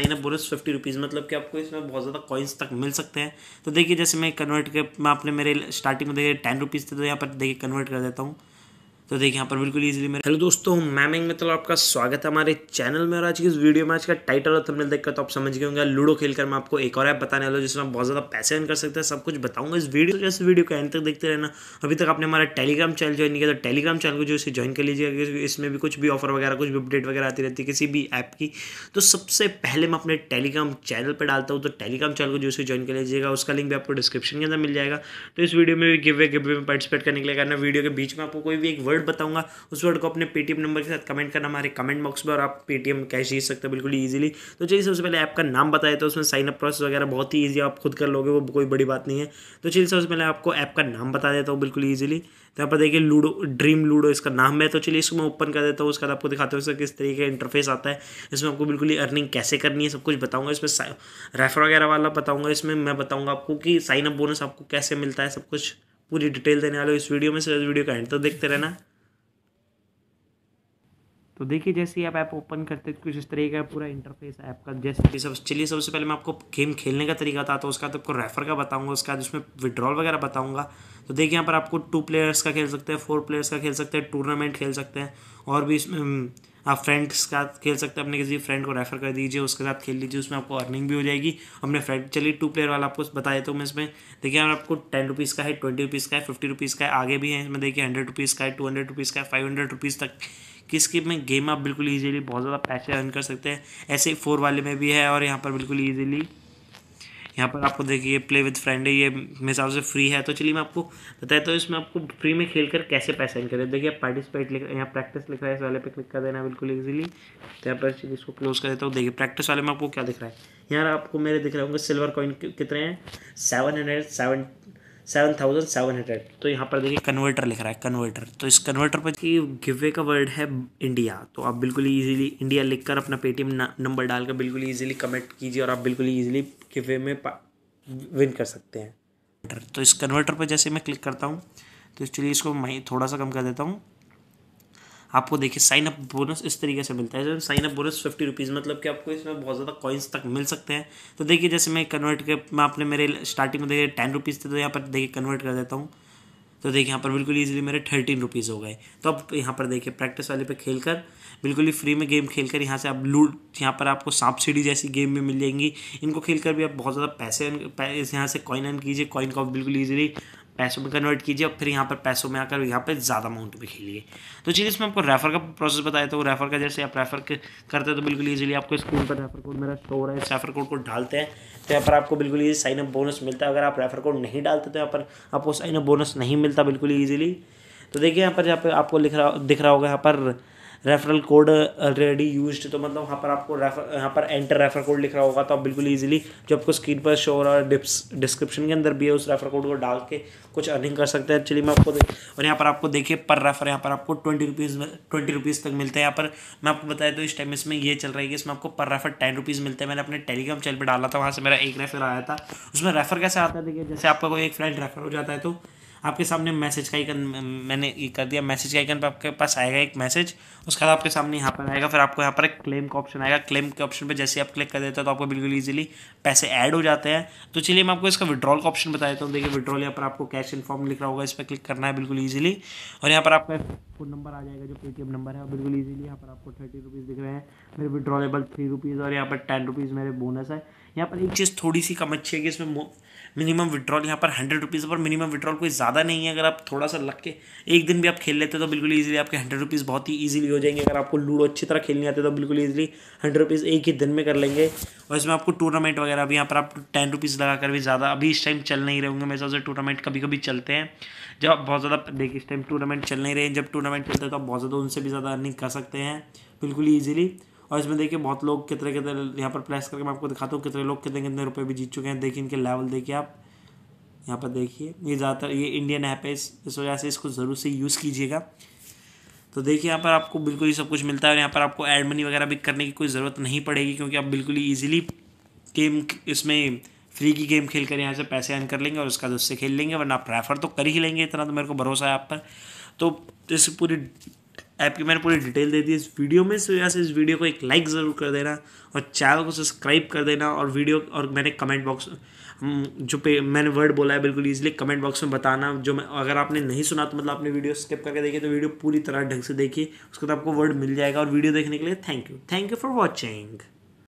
sign up bonus fifty rupees मतलब कि आपको इसमें बहुत ज़्यादा कॉइन्स तक मिल सकते हैं तो देखिए जैसे मैं कन्वर्ट के मैं आपने मेरे स्टार्टिंग में देखिए टेन रुपीज़ थे तो यहाँ पर देखिए कन्वर्ट कर देता हूँ तो देखिए यहाँ पर बिल्कुल ईजिली मेरे हेलो दोस्तों मैमिंग में तो आपका स्वागत है हमारे चैनल में और आज की इस वीडियो में आज का टाइटल और थंबनेल देखकर तो आप समझ गए होंगे लूडो खेलकर मैं आपको एक और ऐप बताने वाला हूँ जिसमें आप बहुत ज़्यादा पैसे अर्न कर सकते हैं सब कुछ बताऊंगा इस वीडियो तो जैसे वीडियो के एंड तक देखते रहना अभी तक आपने हमारा टेलीग्राम चैनल ज्वाइन किया तो टेलीग्राम चैनल को जो इसे ज्वाइन कर लीजिएगा इसमें भी कुछ भी ऑफर वगैरह कुछ भी अपडेट वगैरह आती रहती है किसी भी ऐप की तो सबसे पहले मैं अपने टेलीग्राम चैनल पर डालता हूँ तो टेलीग्राम चैनल को जो इसे ज्वाइन कर लीजिएगा उसका लिंक भी आपको डिस्क्रिप्शन के अंदर मिल जाएगा तो इस वीडियो में भी गिवे गिवे में पार्टिसिपेट करने के लिए करना वीडियो के बीच में आपको कोई भी एक वर्ड वर्ड बताऊंगा उस वर्ड को अपने पेटीएम नंबर के साथ कमेंट करना हमारे कमेंट बॉक्स में और आप पेटीएम कैश जीत सकते हो बिल्कुल ईजिली तो चलिए सबसे पहले ऐप का नाम बताया तो उसमें साइनअप प्रोसेस वगैरह बहुत ही ईजी आप खुद कर लोगे वो कोई बड़ी बात नहीं है तो चलिए सबसे पहले आपको ऐप का नाम बता देता हूँ बिल्कुल ईजिली तो यहाँ पर देखिए लूडो ड्रीम लूडो इसका नाम है तो चलिए इसको मैं ओपन कर देता हूँ उसके बाद आपको दिखाते हूँ किस तरीके का इंटरफेस आता है इसमें आपको बिल्कुल ही अर्निंग कैसे करनी है सब कुछ बताऊँगा इसमें रेफर वगैरह वाला बताऊंगा इसमें मैं बताऊंगा आपको कि साइनअप बोनस आपको कैसे मिलता है सब कुछ पूरी डिटेल देने वाले इस वीडियो में से वीडियो का एंड तो देखते रहना तो देखिए जैसे ही आप ऐप ओपन करते कुछ इस तरीके का पूरा इंटरफेस ऐप का जैसे सब चलिए सबसे पहले मैं आपको गेम खेलने का तरीका बताता हूँ उसका तो आपको रेफर का बताऊँगा उसका उसमें विड्रॉल वगैरह बताऊँगा तो देखिए यहाँ पर आपको टू प्लेयर्स का खेल सकते हैं फोर प्लेयर्स का खेल सकते हैं टूर्नामेंट खेल सकते हैं और भी इसमें हम्म, आप फ्रेंड्स का खेल सकते हैं अपने किसी फ्रेंड को रेफर कर दीजिए उसके साथ खेल लीजिए उसमें आपको अर्निंग भी हो जाएगी अपने फ्रेंड चलिए टू प्लेयर वाला आपको बता देता हूँ मैं इसमें देखिए यहाँ आपको टेन रुपीज़ का है ट्वेंटी रुपीज़ का है फिफ्टी रुपीज़ का है आगे भी है इसमें देखिए हंड्रेड रुपीज़ का है टू हंड्रेड रुपीज़ का है फाइव हंड्रेड रुपीज़ तक किस स्किप में गेम आप बिल्कुल ईजिली बहुत ज़्यादा पैसे अर्न कर सकते हैं ऐसे ही फोर वाले में भी है और यहाँ पर बिल्कुल ईजिली यहाँ पर आपको देखिए प्ले विद फ्रेंड है ये मेरे हिसाब से फ्री है तो चलिए मैं आपको बताता हूँ इसमें आपको फ्री में खेल कर कैसे पैसे अर्न करें देखिए पार्टिसिपेट लिख यहाँ प्रैक्टिस लिख रहा है इस वाले पे क्लिक कर देना बिल्कुल ईजिली तो यहाँ पर इसको क्लोज कर देता हूँ देखिए प्रैक्टिस वाले में आपको क्या दिख रहा है यहाँ आपको मेरे दिख रहे होंगे सिल्वर कॉइन कितने हैं seven hundred seven seven thousand seven hundred तो यहाँ पर देखिए कन्वर्टर लिख रहा है कन्वर्टर तो इस कन्वर्टर पर गिवे का वर्ड है इंडिया तो आप बिल्कुल ईजिली इंडिया लिखकर अपना पेटीएम नंबर डालकर बिल्कुल ईजिली कमेंट कीजिए और आप बिल्कुल ईजिली गिवे में विन कर सकते हैं तो इस कन्वर्टर पर जैसे मैं क्लिक करता हूँ तो चलिए इसको मैं थोड़ा सा कम कर देता हूँ आपको देखिए साइन अप बोनस इस तरीके से मिलता है जैसे sign up bonus fifty rupees मतलब कि आपको इसमें बहुत ज़्यादा कॉइन्स तक मिल सकते हैं तो देखिए जैसे मैं कन्वर्ट कर मैं आपने मेरे स्टार्टिंग में देखिए टेन रुपीज़ थे तो यहाँ पर देखिए कन्वर्ट कर देता हूँ तो देखिए यहाँ पर बिल्कुल ईजिली मेरे थर्टीन रुपीज़ हो गए तो अब यहाँ पर देखिए प्रैक्टिस वाले पे खेल कर बिल्कुल ही फ्री में गेम खेल कर यहाँ से आप लूट यहाँ पर आपको सांप सीढ़ी जैसी गेम भी मिल जाएंगी इनको खेल कर भी आप बहुत ज़्यादा पैसे यहाँ से कॉइन अर्न कीजिए कॉइन का बिल्कुल ईजिली पैसों में कन्वर्ट कीजिए और फिर यहाँ पर पैसों में आकर यहाँ पर ज़्यादा अमाउंट में खेलिए तो चलिए इसमें आपको रेफर का प्रोसेस बताया था वो रेफर का जैसे आप रेफर करते हो तो बिल्कुल ईजिली आपको स्क्रीन पर रेफर कोड मेरा शो हो रहा है इस रेफर कोड को डालते हैं तो यहाँ पर आपको बिल्कुल ईजी साइन अप बोनस मिलता है अगर आप रेफर कोड नहीं डालते तो यहाँ पर आपको साइन अप बोनस नहीं मिलता बिल्कुल ईजिली तो देखिए यहाँ पर यहाँ पर आपको लिख रहा दिख रहा होगा यहाँ पर रेफरल कोड ऑलरेडी यूज तो मतलब वहाँ पर आपको रेफर यहाँ पर एंटर रेफर कोड लिख रहा होगा तो आप बिल्कुल ईजिली जो आपको स्क्रीन पर शो हो रहा है डिस्क्रिप्शन के अंदर भी है उस रेफर कोड को डाल के कुछ अर्निंग कर सकते हैं एक्चुअली मैं आपको और यहाँ पर आपको देखिए पर रेफर यहाँ पर आपको ट्वेंटी रुपीज़ ट्वेंटी रुपीज़ तक मिलते हैं यहाँ पर मैं आपको बताया तो इस टाइम इसमें यह चल रहा है कि इसमें आपको पर रेफर टेन रुपीज़ मिलते हैं मैंने अपने टेलीग्राम चैनल पर डाला था वहाँ से मेरा एक रेफर आया था उसमें रेफर कैसे आता है देखिए जैसे आपका कोई एक फ्रेंड रेफर हो जाता है तो आपके सामने मैसेज का आइकन मैंने ये कर दिया मैसेज का आइकन पर आपके पास आएगा एक मैसेज उसके बाद आपके सामने यहाँ पर आएगा फिर आपको यहाँ पर एक क्लेम का ऑप्शन आएगा क्लेम के ऑप्शन पर जैसे आप क्लिक कर देते हो तो आपको बिल्कुल ईजिली पैसे ऐड हो जाते हैं तो चलिए मैं आपको इसका विड्रॉल का ऑप्शन बता देता हूँ देखिए विड्रॉल यहाँ पर आपको कैश इन्फॉर्म लिख रहा होगा इस पर क्लिक करना है बिल्कुल ईजिली और यहाँ पर आपका आपको नंबर आ जाएगा जो पेटीएम नंबर है बिल्कुल ईजिली यहाँ पर आपको थर्टी रुपीज़ दिख रहे हैं मेरे विड्रॉलेबल थ्री रुपीज़ और यहाँ पर टेन रुपीज़ मेरे बोनस है यहाँ पर एक चीज़ थोड़ी सी कम अच्छी है कि इसमें मिनिमम विड्रॉल यहाँ पर हंड्रेड रुपीज़ पर मिनिमम विड्रॉल कोई ज़्यादा नहीं है अगर आप थोड़ा सा लग के एक दिन भी आप खेल लेते तो बिल्कुल ईजिली आपके हंड्रेड रुपीज़ बहुत ही ईजिली हो जाएंगे अगर आपको लूडो अच्छी तरह खेलनी आते तो बिल्कुल ईजिली हंड्रेड रुपीज़ एक ही दिन में कर लेंगे और इसमें आपको टूर्नामेंट वगैरह भी यहाँ पर आप टेन रुपीज़ लगाकर भी ज़्यादा अभी इस टाइम चल नहीं रहे होंगे मेरे हिसाब से टूर्नामेंट कभी कभी चलते हैं जब बहुत ज़्यादा देखिए इस टाइम टूर्नामेंट चल नहीं रहे जब टूर्नामेंट टूर्नामेंट खेलते हैं तो आप बहुत ज़्यादा उनसे भी ज़्यादा अर्निंग कर सकते हैं बिल्कुल ईजिली और इसमें देखिए बहुत लोग कितने कितने यहाँ पर प्लेस करके मैं आपको दिखाता हूँ कितने लोग कितने कितने रुपये भी जीत चुके हैं देखिए इनके लेवल देखिए आप यहाँ पर देखिए ये ज़्यादातर ये इंडियन ऐप है इस वजह से इसको ज़रूर से यूज़ कीजिएगा तो देखिए यहाँ पर आपको बिल्कुल ही सब कुछ मिलता है और यहाँ पर आपको एड मनी वगैरह भी करने की कोई ज़रूरत नहीं पड़ेगी क्योंकि आप बिल्कुल ही ईजिली गेम इसमें फ्री की गेम खेल कर यहाँ से पैसे अर्न कर लेंगे और उसका तो उससे खेल लेंगे वरना आप रेफर तो कर ही लेंगे इतना तो मेरे को भरोसा है आप पर तो जैसे पूरी ऐप की मैंने पूरी डिटेल दे दी इस वीडियो में सो यहाँ से इस वीडियो को एक लाइक ज़रूर कर देना और चैनल को सब्सक्राइब कर देना और वीडियो और मैंने कमेंट बॉक्स जो पे मैंने वर्ड बोला है बिल्कुल ईजिली कमेंट बॉक्स में बताना जो मैं अगर आपने नहीं सुना तो मतलब आपने वीडियो स्किप करके देखी तो वीडियो पूरी तरह ढंग से देखिए उसके बाद आपको वर्ड मिल जाएगा और वीडियो देखने के लिए thank you thank you for watching